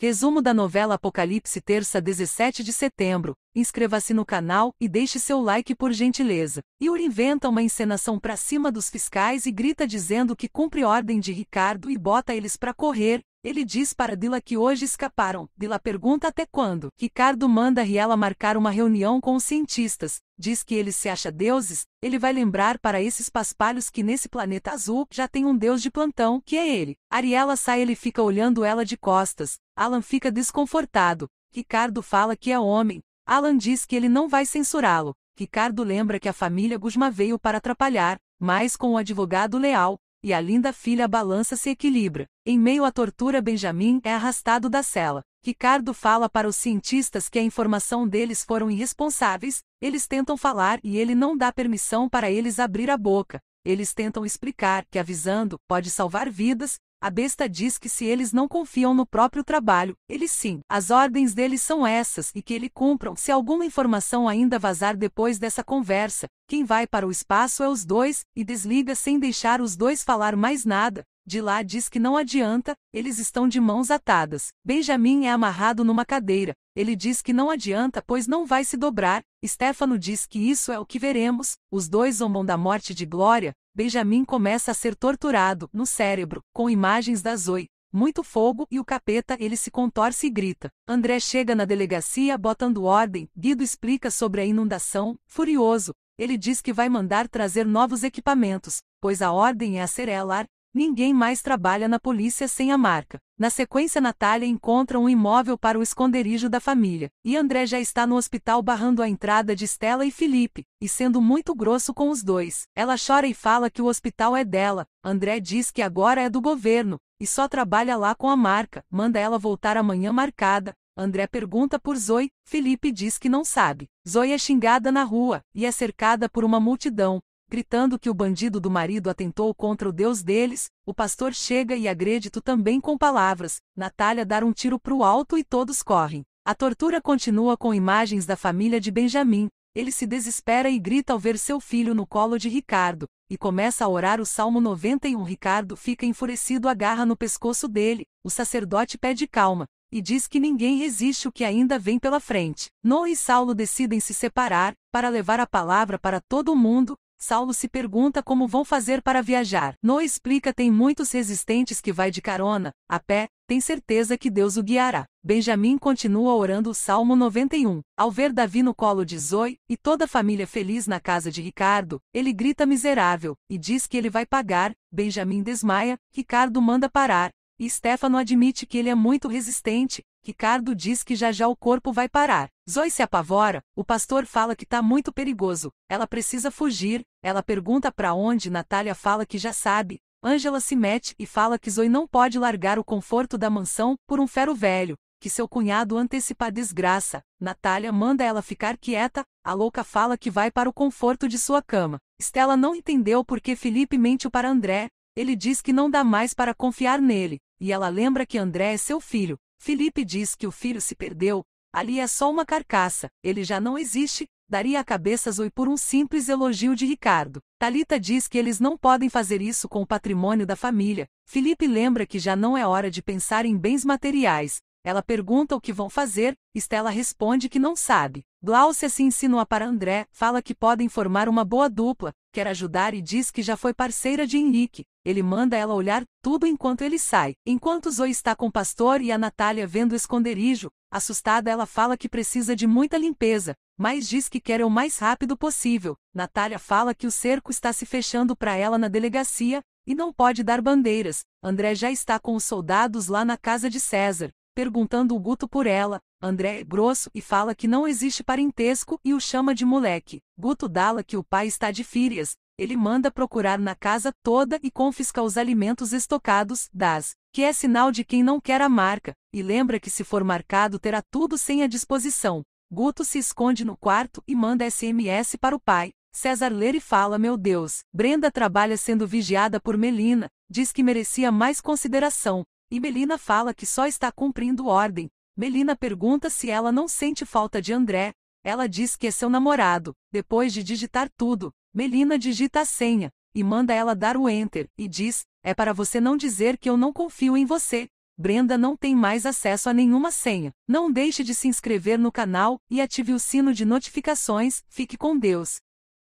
Resumo da novela Apocalipse, terça 17 de setembro. Inscreva-se no canal e deixe seu like por gentileza. Yuri inventa uma encenação pra cima dos fiscais e grita dizendo que cumpre ordem de Ricardo e bota eles pra correr. Ele diz para Dila que hoje escaparam. Dila pergunta até quando. Ricardo manda Riela marcar uma reunião com os cientistas. Diz que ele se acha deuses. Ele vai lembrar para esses paspalhos que nesse planeta azul já tem um deus de plantão, que é ele. Ariela sai e ele fica olhando ela de costas. Alan fica desconfortado. Ricardo fala que é homem. Alan diz que ele não vai censurá-lo. Ricardo lembra que a família Guzma veio para atrapalhar, mas com o advogado leal, e a linda filha balança se equilibra. Em meio à tortura, Benjamin é arrastado da cela. Ricardo fala para os cientistas que a informação deles foram irresponsáveis, eles tentam falar e ele não dá permissão para eles abrir a boca. Eles tentam explicar que avisando pode salvar vidas, a besta diz que se eles não confiam no próprio trabalho, eles sim. As ordens deles são essas e que ele cumpram. Se alguma informação ainda vazar depois dessa conversa, quem vai para o espaço é os dois e desliga sem deixar os dois falar mais nada. De lá diz que não adianta, eles estão de mãos atadas. Benjamin é amarrado numa cadeira. Ele diz que não adianta, pois não vai se dobrar. Stefano diz que isso é o que veremos. Os dois zombam da morte de Glória, Benjamin começa a ser torturado, no cérebro, com imagens da Zoe. Muito fogo e o capeta ele se contorce e grita. André chega na delegacia botando ordem, Guido explica sobre a inundação, furioso. Ele diz que vai mandar trazer novos equipamentos, pois a ordem é a cerelar, Ninguém mais trabalha na polícia sem a marca. Na sequência, Natália encontra um imóvel para o esconderijo da família, e André já está no hospital barrando a entrada de Stella e Felipe, e sendo muito grosso com os dois. Ela chora e fala que o hospital é dela. André diz que agora é do governo, e só trabalha lá com a marca, manda ela voltar amanhã marcada. André pergunta por Zoe, Felipe diz que não sabe. Zoe é xingada na rua e é cercada por uma multidão gritando que o bandido do marido atentou contra o Deus deles, o pastor chega e agrede também com palavras, Natália dar um tiro pro alto e todos correm. A tortura continua com imagens da família de Benjamim, ele se desespera e grita ao ver seu filho no colo de Ricardo, e começa a orar o Salmo 91. Ricardo fica enfurecido, agarra no pescoço dele, o sacerdote pede calma, e diz que ninguém resiste o que ainda vem pela frente. Noé e Saulo decidem se separar, para levar a palavra para todo o mundo, Saulo se pergunta como vão fazer para viajar. No explica tem muitos resistentes que vai de carona, a pé, tem certeza que Deus o guiará. Benjamin continua orando o Salmo 91. Ao ver Davi no colo de Zoe, e toda a família feliz na casa de Ricardo, ele grita miserável, e diz que ele vai pagar, Benjamin desmaia, Ricardo manda parar, e Stefano admite que ele é muito resistente, Ricardo diz que já já o corpo vai parar. Zoe se apavora, o pastor fala que tá muito perigoso, ela precisa fugir, ela pergunta para onde Natália fala que já sabe, Angela se mete e fala que Zoe não pode largar o conforto da mansão por um ferro velho, que seu cunhado antecipa a desgraça, Natália manda ela ficar quieta, a louca fala que vai para o conforto de sua cama. Stella não entendeu por que Felipe mente para André, ele diz que não dá mais para confiar nele, e ela lembra que André é seu filho. Felipe diz que o filho se perdeu, Ali é só uma carcaça, ele já não existe, daria a cabeça Zoe por um simples elogio de Ricardo. Talita diz que eles não podem fazer isso com o patrimônio da família. Felipe lembra que já não é hora de pensar em bens materiais. Ela pergunta o que vão fazer, Stella responde que não sabe. Glaucia se insinua para André, fala que podem formar uma boa dupla, quer ajudar e diz que já foi parceira de Henrique. Ele manda ela olhar tudo enquanto ele sai. Enquanto Zoe está com o pastor e a Natália vendo o esconderijo, assustada ela fala que precisa de muita limpeza, mas diz que quer o mais rápido possível. Natália fala que o cerco está se fechando para ela na delegacia e não pode dar bandeiras. André já está com os soldados lá na casa de César perguntando o Guto por ela. André é grosso e fala que não existe parentesco e o chama de moleque. Guto dala que o pai está de férias. Ele manda procurar na casa toda e confisca os alimentos estocados, das, que é sinal de quem não quer a marca, e lembra que se for marcado terá tudo sem a disposição. Guto se esconde no quarto e manda SMS para o pai. César lê e fala: Meu Deus, Brenda trabalha sendo vigiada por Melina, diz que merecia mais consideração. E Melina fala que só está cumprindo ordem. Melina pergunta se ela não sente falta de André. Ela diz que é seu namorado. Depois de digitar tudo, Melina digita a senha e manda ela dar o enter e diz: "É para você não dizer que eu não confio em você". Brenda não tem mais acesso a nenhuma senha. Não deixe de se inscrever no canal e ative o sino de notificações. Fique com Deus.